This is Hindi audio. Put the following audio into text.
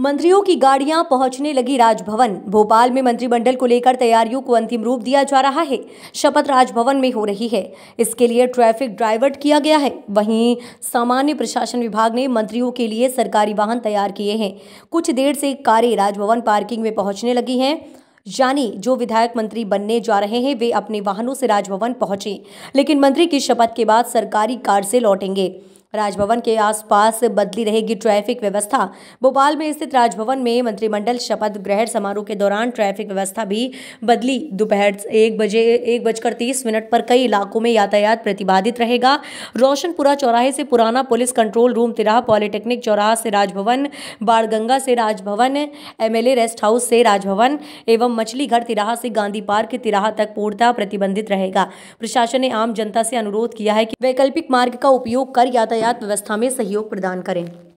मंत्रियों की गाड़ियां पहुंचने लगी राजभवन भोपाल में मंत्रिमंडल को लेकर तैयारियों को अंतिम रूप दिया जा रहा है शपथ राजभवन में हो रही है इसके लिए ट्रैफिक ड्राइवर्ट किया गया है वहीं सामान्य प्रशासन विभाग ने मंत्रियों के लिए सरकारी वाहन तैयार किए हैं कुछ देर से कारें राजभवन पार्किंग में पहुँचने लगी हैं यानी जो विधायक मंत्री बनने जा रहे हैं वे अपने वाहनों से राजभवन पहुंचे लेकिन मंत्री की शपथ के बाद सरकारी कार से लौटेंगे राजभवन के आसपास बदली रहेगी ट्रैफिक व्यवस्था भोपाल में स्थित राजभवन में मंत्रिमंडल शपथ ग्रहण समारोह के दौरान ट्रैफिक व्यवस्था भी बदली दोपहर एक बजे एक बजकर तीस मिनट पर कई इलाकों में यातायात प्रतिबाधित रहेगा रोशनपुरा चौराहे से पुराना पुलिस कंट्रोल रूम तिराह पॉलिटेक्निक चौराहा से राजभवन बाड़गंगा से राजभवन एमएलए रेस्ट हाउस से राजभवन एवं मछलीघर तिराह से गांधी पार्क तिराह तक पूर्णतः प्रतिबंधित रहेगा प्रशासन ने आम जनता से अनुरोध किया है कि वैकल्पिक मार्ग का उपयोग कर यातायात यातायात व्यवस्था में सहयोग प्रदान करें